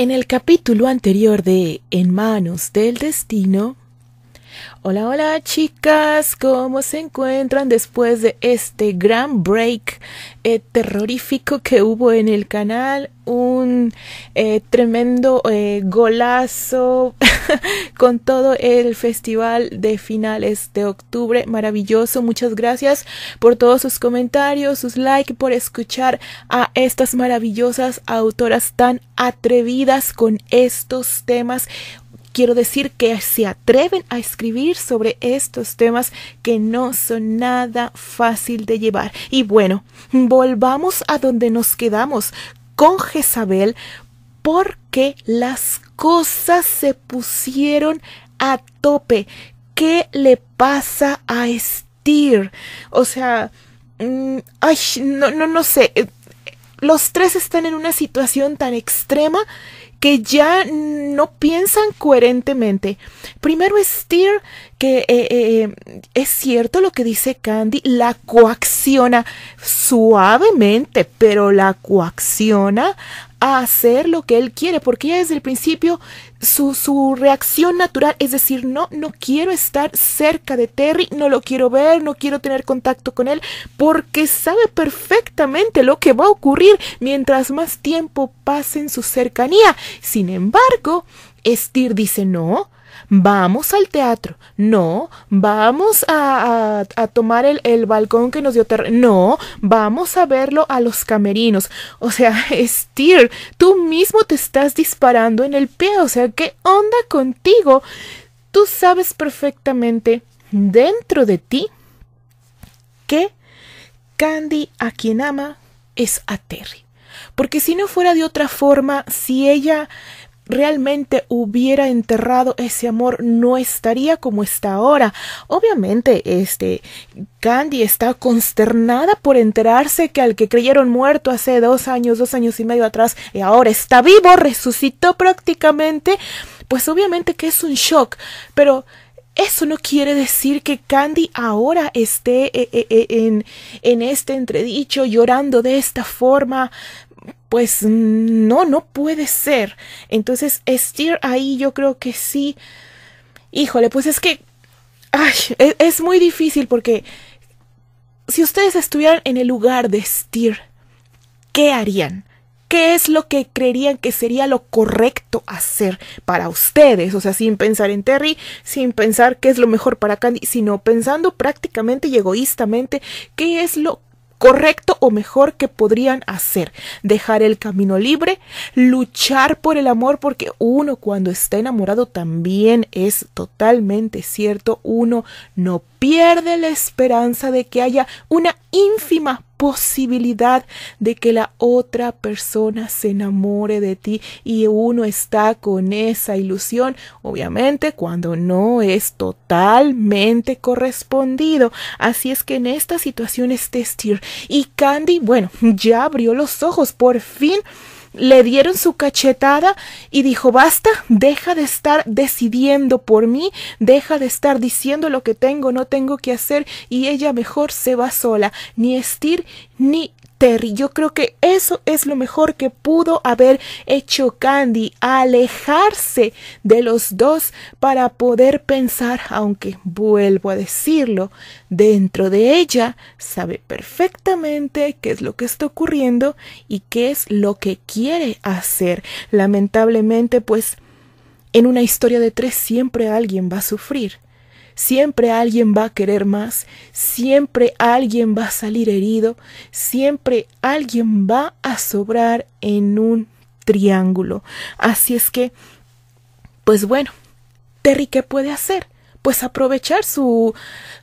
En el capítulo anterior de En manos del destino, Hola, hola chicas, ¿cómo se encuentran después de este gran break eh, terrorífico que hubo en el canal? Un eh, tremendo eh, golazo con todo el festival de finales de octubre, maravilloso, muchas gracias por todos sus comentarios, sus likes, por escuchar a estas maravillosas autoras tan atrevidas con estos temas quiero decir que se atreven a escribir sobre estos temas que no son nada fácil de llevar. Y bueno, volvamos a donde nos quedamos con Jezabel porque las cosas se pusieron a tope. ¿Qué le pasa a estir O sea, mm, no, no, no sé. Eh, los tres están en una situación tan extrema que ya no piensan coherentemente. Primero Steer, que eh, eh, eh, es cierto lo que dice Candy, la coacciona suavemente, pero la coacciona a hacer lo que él quiere, porque ya desde el principio su, su, reacción natural es decir, no, no quiero estar cerca de Terry, no lo quiero ver, no quiero tener contacto con él, porque sabe perfectamente lo que va a ocurrir mientras más tiempo pase en su cercanía. Sin embargo, Estir dice no, vamos al teatro, no, vamos a, a, tomar el, el, balcón que nos dio Terry, no, vamos a verlo a los camerinos. O sea, Steer, tú mismo te estás disparando en el pie, o sea, ¿qué onda contigo? Tú sabes perfectamente dentro de ti que Candy a quien ama es a Terry porque si no fuera de otra forma, si ella realmente hubiera enterrado ese amor no estaría como está ahora. Obviamente, este Candy está consternada por enterarse que al que creyeron muerto hace dos años, dos años y medio atrás, y ahora está vivo, resucitó prácticamente. Pues obviamente que es un shock, pero eso no quiere decir que Candy ahora esté eh, eh, eh, en, en este entredicho llorando de esta forma pues no, no puede ser. Entonces, Steer ahí yo creo que sí. Híjole, pues es que ay, e, es, muy difícil porque si ustedes estuvieran en el lugar de Steer, ¿qué harían? ¿Qué es lo que creerían que sería lo correcto hacer para ustedes? O sea, sin pensar en Terry, sin pensar qué es lo mejor para Candy, sino pensando prácticamente y egoístamente qué es lo correcto o mejor que podrían hacer. Dejar el camino libre, luchar por el amor, porque uno cuando está enamorado también es totalmente cierto, uno no pierde la esperanza de que haya una ínfima posibilidad de que la otra persona se enamore de ti y uno está con esa ilusión, obviamente cuando no es totalmente correspondido. Así es que en esta situación es Testir y Candy, bueno, ya abrió los ojos, por fin le dieron su cachetada y dijo, basta, deja de estar decidiendo por mí, deja de estar diciendo lo que tengo, no tengo que hacer, y ella mejor se va sola. Ni Estir ni Terry. Yo creo que eso es lo mejor que pudo haber hecho Candy, alejarse de los dos para poder pensar, aunque vuelvo a decirlo, dentro de ella sabe perfectamente qué es lo que está ocurriendo y qué es lo que quiere hacer. Lamentablemente, pues en una historia de tres siempre alguien va a sufrir. Siempre alguien va a querer más, siempre alguien va a salir herido, siempre alguien va a sobrar en un triángulo. Así es que, pues bueno, Terry, ¿qué puede hacer? Pues aprovechar su...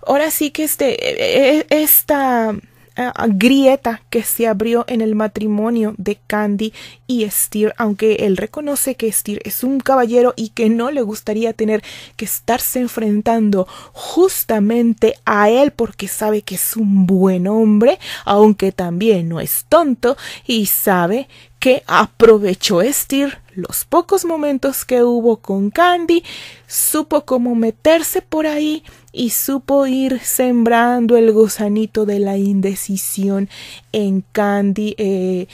Ahora sí que este... E, e, esta eh, grieta que se abrió en el matrimonio de Candy y Steer, aunque él reconoce que Steer es un caballero y que no le gustaría tener que estarse enfrentando justamente a él porque sabe que es un buen hombre, aunque también no es tonto y sabe que aprovechó Estir los pocos momentos que hubo con Candy, supo cómo meterse por ahí y supo ir sembrando el gozanito de la indecisión en Candy. Eh,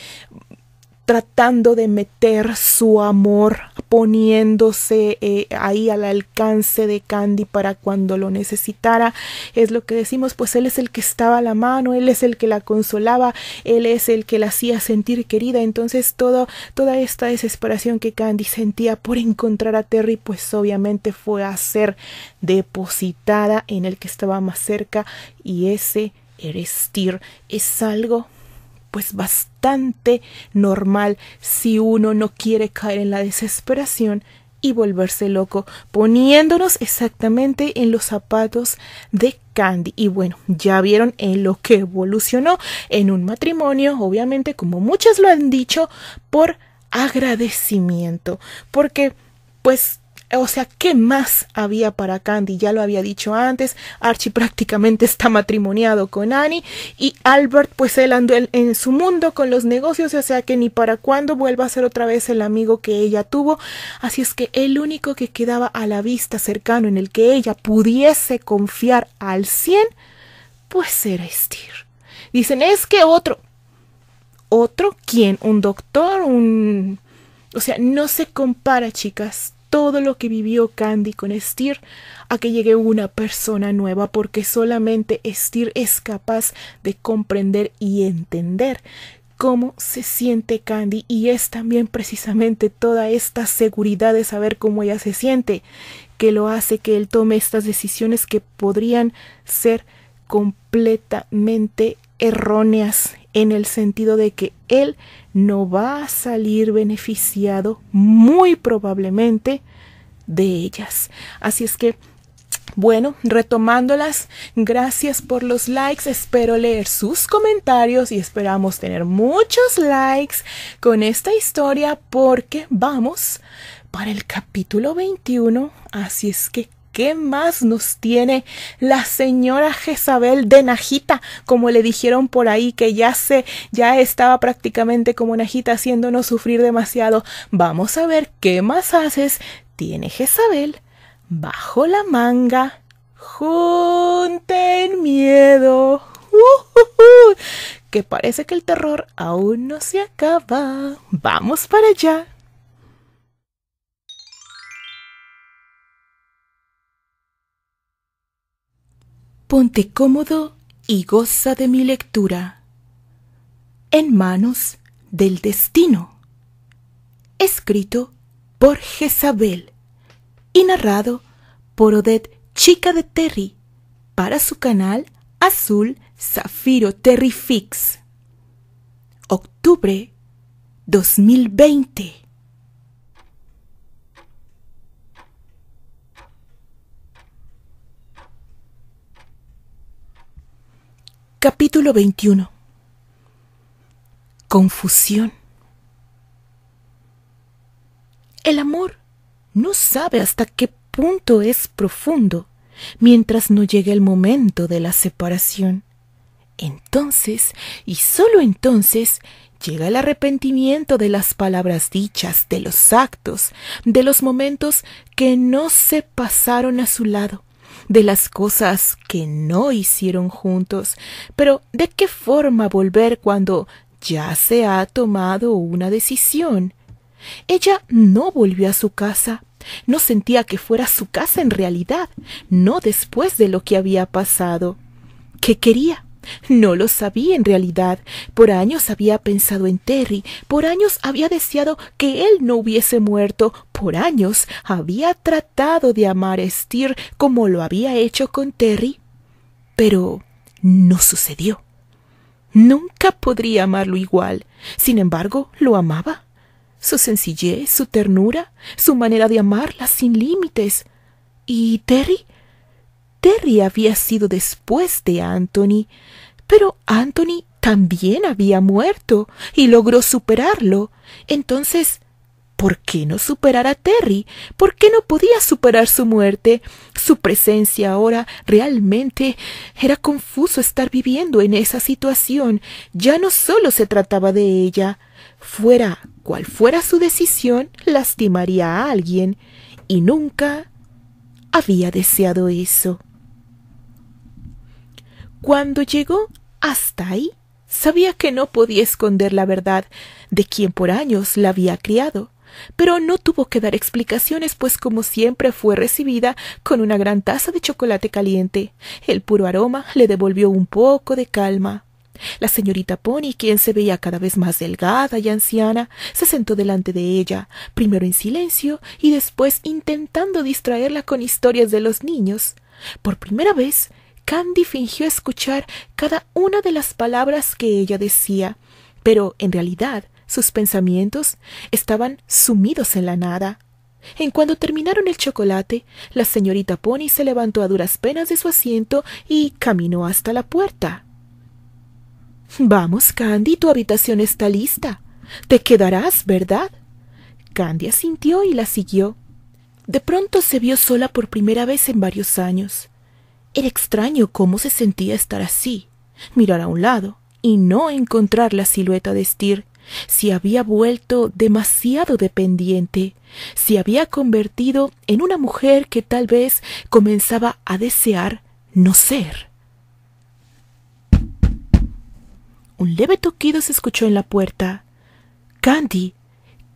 tratando de meter su amor, poniéndose eh, ahí al alcance de Candy para cuando lo necesitara. Es lo que decimos, pues él es el que estaba a la mano, él es el que la consolaba, él es el que la hacía sentir querida. Entonces toda esta desesperación que Candy sentía por encontrar a Terry, pues obviamente fue a ser depositada en el que estaba más cerca y ese eres es algo pues bastante normal si uno no quiere caer en la desesperación y volverse loco, poniéndonos exactamente en los zapatos de Candy. Y bueno, ya vieron en lo que evolucionó en un matrimonio, obviamente, como muchas lo han dicho, por agradecimiento, porque pues o sea, ¿qué más había para Candy? Ya lo había dicho antes, Archie prácticamente está matrimoniado con Annie y Albert pues él andó en su mundo con los negocios, o sea que ni para cuándo vuelva a ser otra vez el amigo que ella tuvo, así es que el único que quedaba a la vista cercano en el que ella pudiese confiar al 100 pues era Steer. Dicen, es que otro, otro, ¿quién? ¿Un doctor? ¿Un... O sea, no se compara, chicas todo lo que vivió Candy con Steer a que llegue una persona nueva porque solamente Steer es capaz de comprender y entender cómo se siente Candy y es también precisamente toda esta seguridad de saber cómo ella se siente que lo hace que él tome estas decisiones que podrían ser completamente erróneas en el sentido de que él no va a salir beneficiado muy probablemente de ellas. Así es que, bueno, retomándolas, gracias por los likes, espero leer sus comentarios y esperamos tener muchos likes con esta historia porque vamos para el capítulo 21, así es que ¿Qué más nos tiene la señora Jezabel de Najita? Como le dijeron por ahí, que ya se, ya estaba prácticamente como Najita haciéndonos sufrir demasiado. Vamos a ver qué más haces tiene Jezabel bajo la manga. en miedo. Uh, uh, uh. que parece que el terror aún no se acaba. Vamos para allá. Ponte cómodo y goza de mi lectura. En manos del destino. Escrito por Jezabel y narrado por Odette Chica de Terry para su canal Azul Zafiro Terry Fix. Octubre 2020. Capítulo 21 Confusión El amor no sabe hasta qué punto es profundo mientras no llega el momento de la separación. Entonces, y sólo entonces, llega el arrepentimiento de las palabras dichas, de los actos, de los momentos que no se pasaron a su lado de las cosas que no hicieron juntos, pero ¿de qué forma volver cuando ya se ha tomado una decisión? Ella no volvió a su casa. No sentía que fuera su casa en realidad, no después de lo que había pasado. ¿Qué quería? No lo sabía en realidad. Por años había pensado en Terry, por años había deseado que él no hubiese muerto, por años había tratado de amar a Steer como lo había hecho con Terry. Pero no sucedió. Nunca podría amarlo igual. Sin embargo, lo amaba. Su sencillez, su ternura, su manera de amarla sin límites. ¿Y Terry? Terry había sido después de Anthony, pero Anthony también había muerto y logró superarlo. Entonces, ¿por qué no superar a Terry? ¿Por qué no podía superar su muerte? Su presencia ahora realmente era confuso estar viviendo en esa situación. Ya no solo se trataba de ella. Fuera cual fuera su decisión, lastimaría a alguien. Y nunca había deseado eso. Cuando llegó hasta ahí, sabía que no podía esconder la verdad de quien por años la había criado, pero no tuvo que dar explicaciones, pues como siempre fue recibida con una gran taza de chocolate caliente. El puro aroma le devolvió un poco de calma. La señorita Pony, quien se veía cada vez más delgada y anciana, se sentó delante de ella, primero en silencio y después intentando distraerla con historias de los niños. Por primera vez Candy fingió escuchar cada una de las palabras que ella decía, pero en realidad sus pensamientos estaban sumidos en la nada. En cuando terminaron el chocolate, la señorita Pony se levantó a duras penas de su asiento y caminó hasta la puerta. Vamos, Candy, tu habitación está lista. Te quedarás, ¿verdad? Candy asintió y la siguió. De pronto se vio sola por primera vez en varios años. Era extraño cómo se sentía estar así, mirar a un lado y no encontrar la silueta de Stir. Si había vuelto demasiado dependiente, si había convertido en una mujer que tal vez comenzaba a desear no ser. Un leve toquido se escuchó en la puerta. Candy.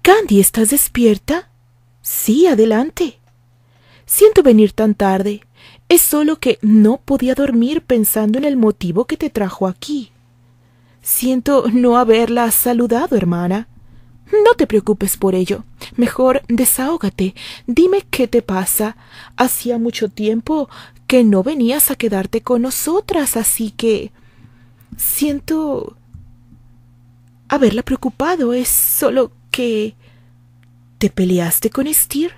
Candy, ¿estás despierta? Sí, adelante. Siento venir tan tarde. Es solo que no podía dormir pensando en el motivo que te trajo aquí. Siento no haberla saludado, hermana. No te preocupes por ello. Mejor desahógate. Dime qué te pasa. Hacía mucho tiempo que no venías a quedarte con nosotras, así que. siento. haberla preocupado. Es solo que. ¿Te peleaste con Estir.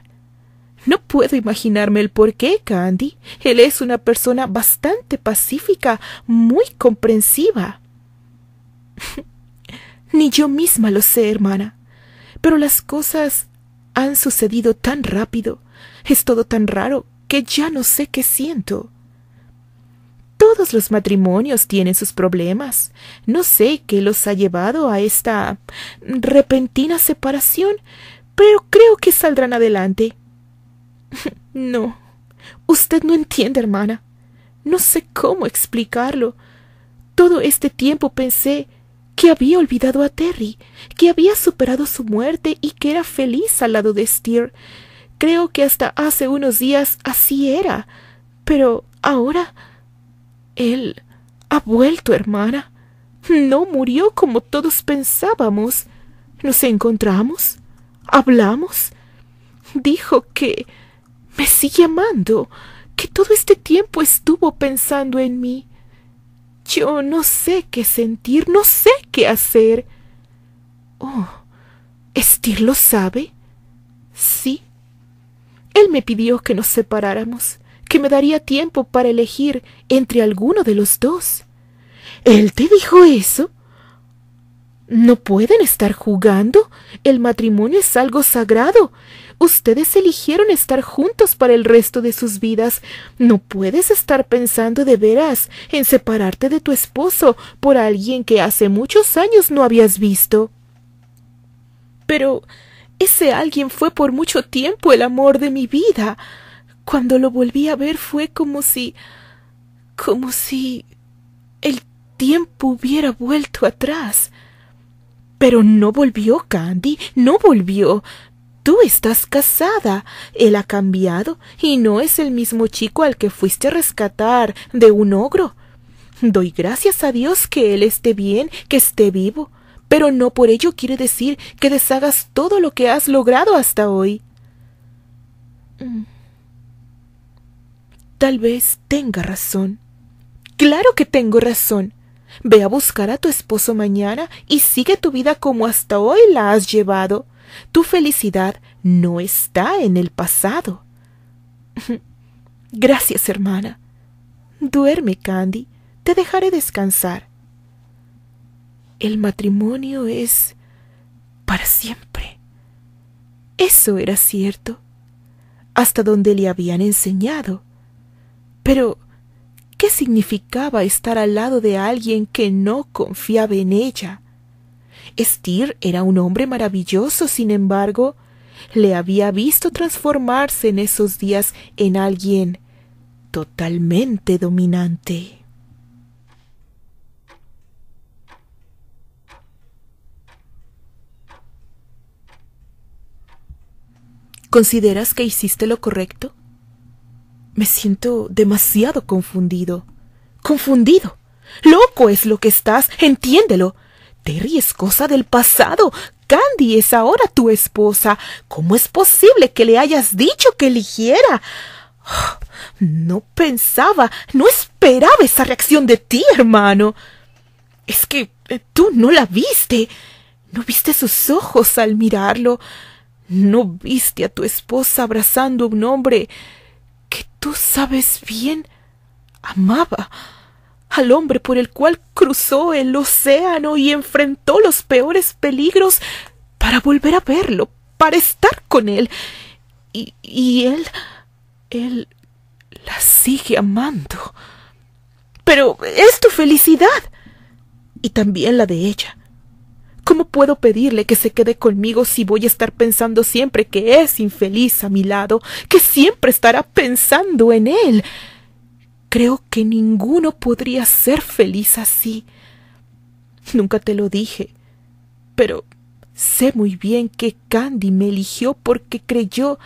No puedo imaginarme el por qué, Candy. Él es una persona bastante pacífica, muy comprensiva. Ni yo misma lo sé, hermana. Pero las cosas han sucedido tan rápido, es todo tan raro, que ya no sé qué siento. Todos los matrimonios tienen sus problemas. No sé qué los ha llevado a esta repentina separación, pero creo que saldrán adelante. No. Usted no entiende, hermana. No sé cómo explicarlo. Todo este tiempo pensé que había olvidado a Terry, que había superado su muerte y que era feliz al lado de Steer. Creo que hasta hace unos días así era. Pero ahora. Él ha vuelto, hermana. No murió como todos pensábamos. Nos encontramos, hablamos. Dijo que me sigue amando, que todo este tiempo estuvo pensando en mí. Yo no sé qué sentir, no sé qué hacer. Oh, ¿Estir lo sabe? Sí. Él me pidió que nos separáramos, que me daría tiempo para elegir entre alguno de los dos. ¿Él te dijo eso? No pueden estar jugando. El matrimonio es algo sagrado. Ustedes eligieron estar juntos para el resto de sus vidas. No puedes estar pensando de veras en separarte de tu esposo por alguien que hace muchos años no habías visto. Pero ese alguien fue por mucho tiempo el amor de mi vida. Cuando lo volví a ver fue como si. como si. el tiempo hubiera vuelto atrás. Pero no volvió, Candy, no volvió. Tú estás casada. Él ha cambiado y no es el mismo chico al que fuiste a rescatar de un ogro. Doy gracias a Dios que él esté bien, que esté vivo, pero no por ello quiere decir que deshagas todo lo que has logrado hasta hoy. Mm. Tal vez tenga razón. Claro que tengo razón. Ve a buscar a tu esposo mañana y sigue tu vida como hasta hoy la has llevado. Tu felicidad no está en el pasado. Gracias, hermana. Duerme, Candy. Te dejaré descansar. El matrimonio es para siempre. Eso era cierto, hasta donde le habían enseñado. Pero, ¿qué significaba estar al lado de alguien que no confiaba en ella? Steer era un hombre maravilloso, sin embargo, le había visto transformarse en esos días en alguien totalmente dominante. ¿Consideras que hiciste lo correcto? Me siento demasiado confundido. Confundido. Loco es lo que estás. Entiéndelo. Terry es cosa del pasado. Candy es ahora tu esposa. ¿Cómo es posible que le hayas dicho que eligiera? no pensaba, no esperaba esa reacción de ti, hermano. Es que eh, tú no la viste. No viste sus ojos al mirarlo. No viste a tu esposa abrazando a un hombre que tú sabes bien amaba al hombre por el cual cruzó el océano y enfrentó los peores peligros para volver a verlo, para estar con él. Y, y él. él la sigue amando. Pero es tu felicidad. Y también la de ella. ¿Cómo puedo pedirle que se quede conmigo si voy a estar pensando siempre que es infeliz a mi lado, que siempre estará pensando en él? Creo que ninguno podría ser feliz así. Nunca te lo dije, pero sé muy bien que Candy me eligió porque creyó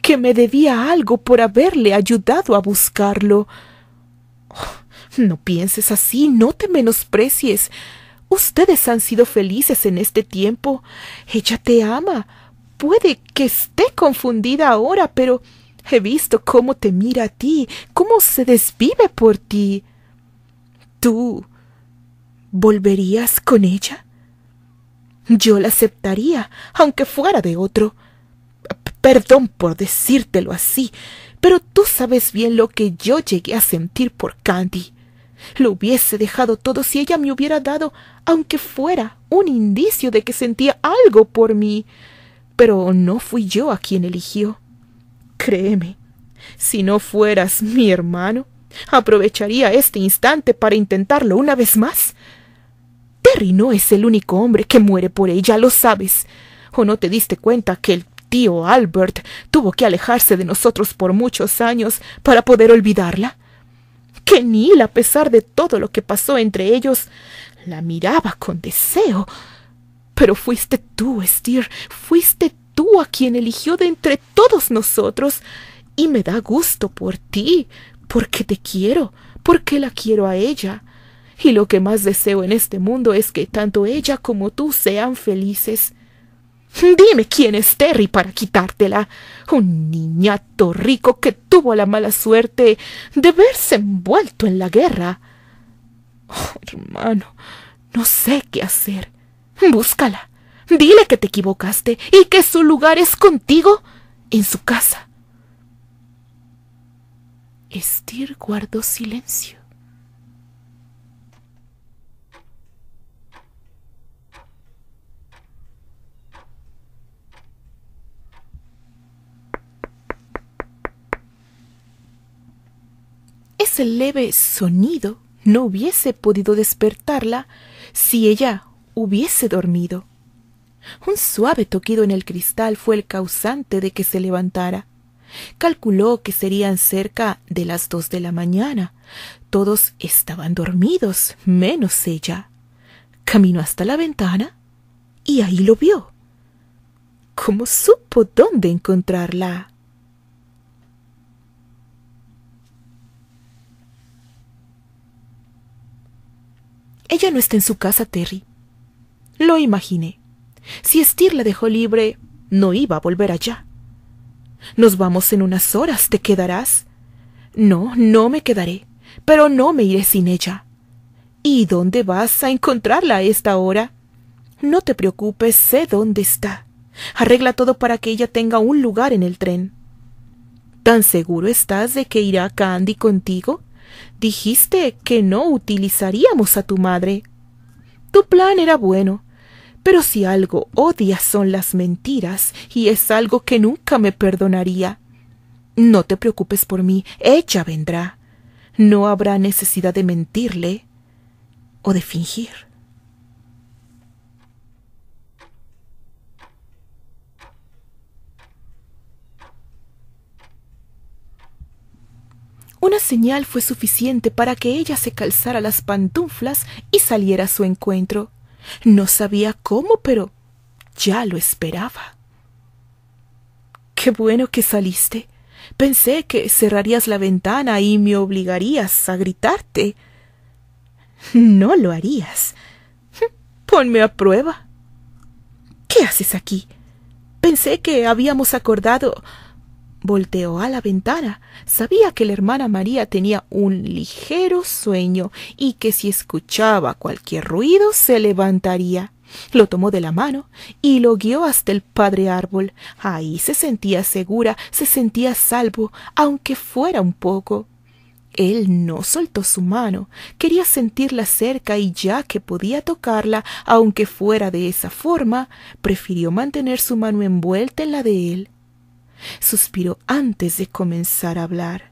que me debía algo por haberle ayudado a buscarlo. Oh, no pienses así, no te menosprecies. Ustedes han sido felices en este tiempo. Ella te ama. Puede que esté confundida ahora, pero He visto cómo te mira a ti, cómo se desvive por ti. ¿Tú volverías con ella? Yo la aceptaría, aunque fuera de otro. Perdón por decírtelo así, pero tú sabes bien lo que yo llegué a sentir por Candy. Lo hubiese dejado todo si ella me hubiera dado, aunque fuera, un indicio de que sentía algo por mí. Pero no fui yo a quien eligió. Créeme, si no fueras mi hermano, aprovecharía este instante para intentarlo una vez más. Terry no es el único hombre que muere por ella, lo sabes. ¿O no te diste cuenta que el tío Albert tuvo que alejarse de nosotros por muchos años para poder olvidarla? Que Neil, a pesar de todo lo que pasó entre ellos, la miraba con deseo. Pero fuiste tú, Steer, fuiste tú a quien eligió de entre todos nosotros, y me da gusto por ti, porque te quiero, porque la quiero a ella. Y lo que más deseo en este mundo es que tanto ella como tú sean felices. Dime quién es Terry para quitártela. Un niñato rico que tuvo la mala suerte de verse envuelto en la guerra. Oh, hermano, no sé qué hacer. Búscala. Dile que te equivocaste y que su lugar es contigo en su casa. Estir guardó silencio. Ese leve sonido no hubiese podido despertarla si ella hubiese dormido un suave toquido en el cristal fue el causante de que se levantara. Calculó que serían cerca de las dos de la mañana. Todos estaban dormidos, menos ella. Caminó hasta la ventana y ahí lo vio. ¿Cómo supo dónde encontrarla? Ella no está en su casa, Terry. Lo imaginé. Si Estir la dejó libre, no iba a volver allá. Nos vamos en unas horas, ¿te quedarás? No, no me quedaré, pero no me iré sin ella. ¿Y dónde vas a encontrarla a esta hora? No te preocupes, sé dónde está. Arregla todo para que ella tenga un lugar en el tren. ¿Tan seguro estás de que irá Candy contigo? Dijiste que no utilizaríamos a tu madre. Tu plan era bueno, pero si algo odias son las mentiras, y es algo que nunca me perdonaría. No te preocupes por mí, ella vendrá. No habrá necesidad de mentirle o de fingir. Una señal fue suficiente para que ella se calzara las pantuflas y saliera a su encuentro. No sabía cómo, pero ya lo esperaba. Qué bueno que saliste. Pensé que cerrarías la ventana y me obligarías a gritarte. No lo harías. Ponme a prueba. ¿Qué haces aquí? Pensé que habíamos acordado Volteó a la ventana. Sabía que la hermana María tenía un ligero sueño y que si escuchaba cualquier ruido se levantaría. Lo tomó de la mano y lo guió hasta el padre árbol. Ahí se sentía segura, se sentía salvo, aunque fuera un poco. Él no soltó su mano, quería sentirla cerca y ya que podía tocarla, aunque fuera de esa forma, prefirió mantener su mano envuelta en la de él suspiró antes de comenzar a hablar.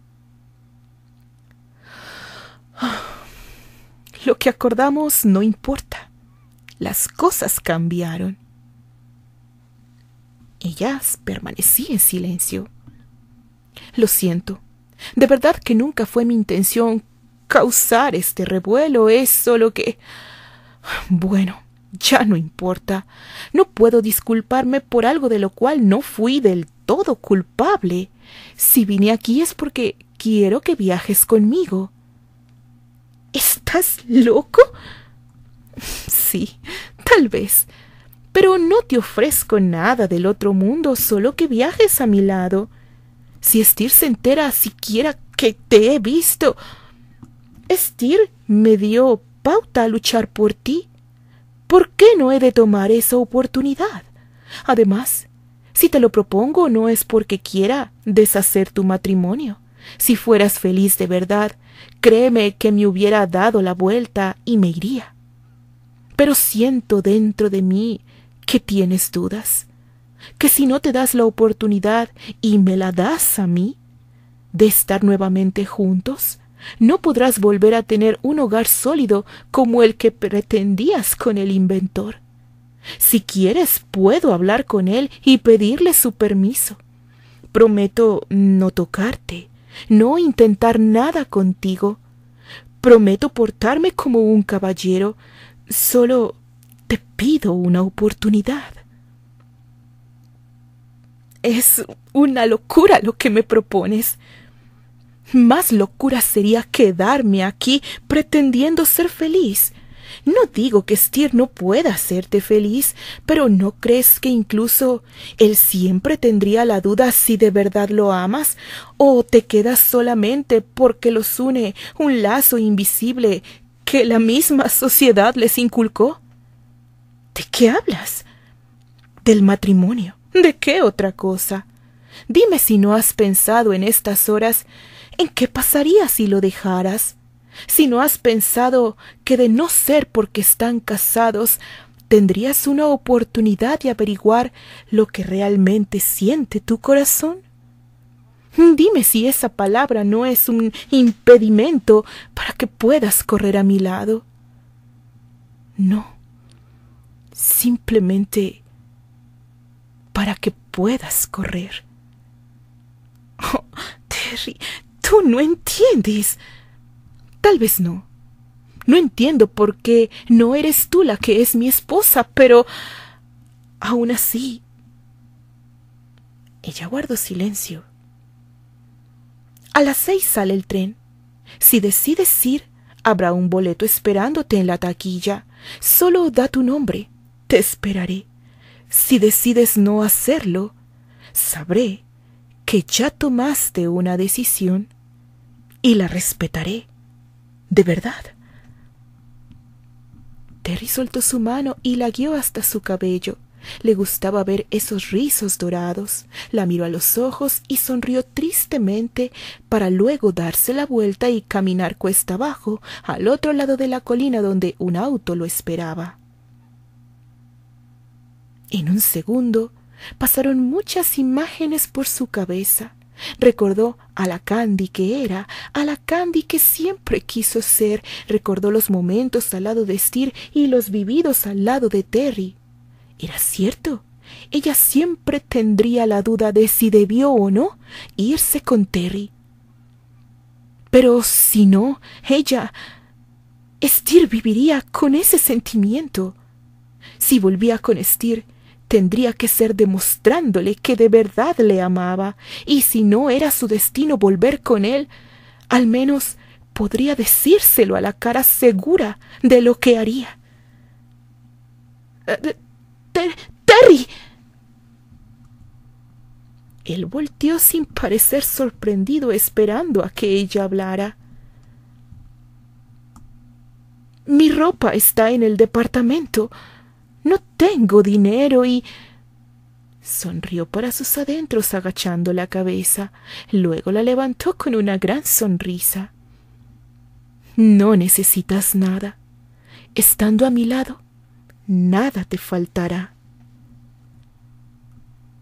Ah, lo que acordamos no importa. Las cosas cambiaron. Ellas permanecí en silencio. Lo siento. De verdad que nunca fue mi intención causar este revuelo. Es solo que... Bueno, ya no importa. No puedo disculparme por algo de lo cual no fui del todo culpable. Si vine aquí es porque quiero que viajes conmigo. ¿Estás loco? Sí, tal vez. Pero no te ofrezco nada del otro mundo, solo que viajes a mi lado. Si Estir se entera siquiera que te he visto. Estir me dio pauta a luchar por ti. ¿Por qué no he de tomar esa oportunidad? Además, si te lo propongo no es porque quiera deshacer tu matrimonio. Si fueras feliz de verdad, créeme que me hubiera dado la vuelta y me iría. Pero siento dentro de mí que tienes dudas, que si no te das la oportunidad y me la das a mí, de estar nuevamente juntos, no podrás volver a tener un hogar sólido como el que pretendías con el inventor. Si quieres, puedo hablar con él y pedirle su permiso. Prometo no tocarte, no intentar nada contigo. Prometo portarme como un caballero. Solo te pido una oportunidad. Es una locura lo que me propones. Más locura sería quedarme aquí pretendiendo ser feliz. No digo que Stier no pueda hacerte feliz, pero ¿no crees que incluso él siempre tendría la duda si de verdad lo amas o te quedas solamente porque los une un lazo invisible que la misma sociedad les inculcó? ¿De qué hablas? Del matrimonio. ¿De qué otra cosa? Dime si no has pensado en estas horas en qué pasaría si lo dejaras si no has pensado que de no ser porque están casados, tendrías una oportunidad de averiguar lo que realmente siente tu corazón. Dime si esa palabra no es un impedimento para que puedas correr a mi lado. No, simplemente para que puedas correr. Oh, Terry, tú no entiendes. Tal vez no. No entiendo por qué no eres tú la que es mi esposa, pero aún así. Ella guardó silencio. A las seis sale el tren. Si decides ir, habrá un boleto esperándote en la taquilla. Solo da tu nombre. Te esperaré. Si decides no hacerlo, sabré que ya tomaste una decisión y la respetaré de verdad. Terry soltó su mano y la guió hasta su cabello. Le gustaba ver esos rizos dorados, la miró a los ojos y sonrió tristemente para luego darse la vuelta y caminar cuesta abajo al otro lado de la colina donde un auto lo esperaba. En un segundo pasaron muchas imágenes por su cabeza, Recordó a la Candy que era, a la Candy que siempre quiso ser, recordó los momentos al lado de Steer y los vividos al lado de Terry. Era cierto, ella siempre tendría la duda de si debió o no irse con Terry. Pero si no, ella... Steer viviría con ese sentimiento. Si volvía con Steer, Tendría que ser demostrándole que de verdad le amaba, y si no era su destino volver con él, al menos podría decírselo a la cara segura de lo que haría. Eh, Terry. Él volteó sin parecer sorprendido esperando a que ella hablara. Mi ropa está en el departamento. No tengo dinero y. Sonrió para sus adentros agachando la cabeza, luego la levantó con una gran sonrisa. No necesitas nada. Estando a mi lado, nada te faltará.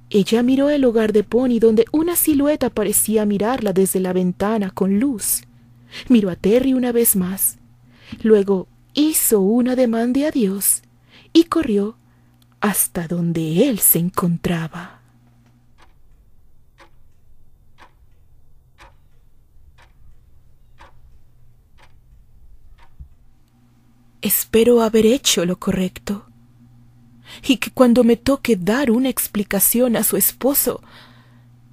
Ella miró el hogar de Pony donde una silueta parecía mirarla desde la ventana con luz. Miró a Terry una vez más. Luego hizo un ademán de adiós y corrió hasta donde él se encontraba. Espero haber hecho lo correcto y que cuando me toque dar una explicación a su esposo,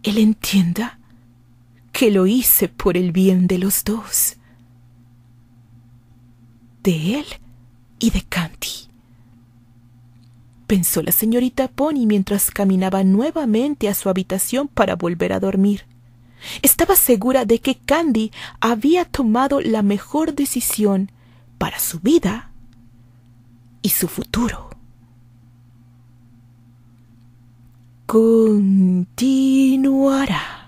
él entienda que lo hice por el bien de los dos, de él y de Canti pensó la señorita Pony mientras caminaba nuevamente a su habitación para volver a dormir. Estaba segura de que Candy había tomado la mejor decisión para su vida y su futuro. Continuará.